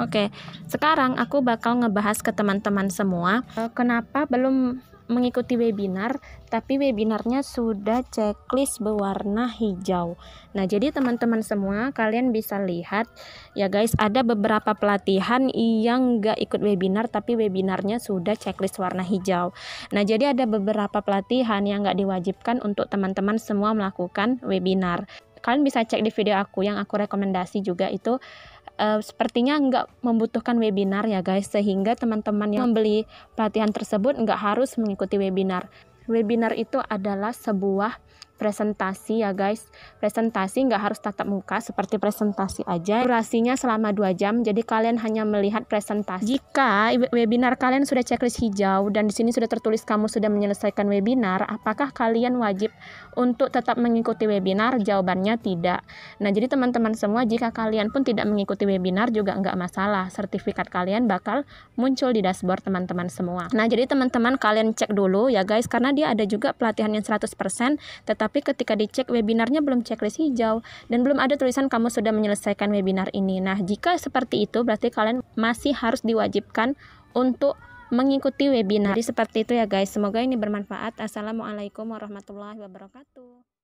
Oke, sekarang aku bakal ngebahas ke teman-teman semua eh, kenapa belum mengikuti webinar, tapi webinarnya sudah checklist berwarna hijau. Nah, jadi teman-teman semua, kalian bisa lihat ya guys, ada beberapa pelatihan yang nggak ikut webinar, tapi webinarnya sudah checklist warna hijau. Nah, jadi ada beberapa pelatihan yang nggak diwajibkan untuk teman-teman semua melakukan webinar. Kalian bisa cek di video aku yang aku rekomendasi juga itu uh, sepertinya nggak membutuhkan webinar ya guys, sehingga teman-teman yang membeli pelatihan tersebut nggak harus mengikuti webinar. Webinar itu adalah sebuah presentasi ya guys presentasi nggak harus tatap muka seperti presentasi aja durasinya selama 2 jam jadi kalian hanya melihat presentasi jika webinar kalian sudah checklist hijau dan di sini sudah tertulis kamu sudah menyelesaikan webinar apakah kalian wajib untuk tetap mengikuti webinar jawabannya tidak nah jadi teman-teman semua jika kalian pun tidak mengikuti webinar juga nggak masalah sertifikat kalian bakal muncul di dashboard teman-teman semua nah jadi teman-teman kalian cek dulu ya guys karena dia ada juga pelatihan yang 100% tetap tapi ketika dicek webinarnya belum checklist hijau dan belum ada tulisan kamu sudah menyelesaikan webinar ini. Nah, jika seperti itu berarti kalian masih harus diwajibkan untuk mengikuti webinar. Jadi seperti itu ya guys. Semoga ini bermanfaat. Assalamualaikum warahmatullahi wabarakatuh.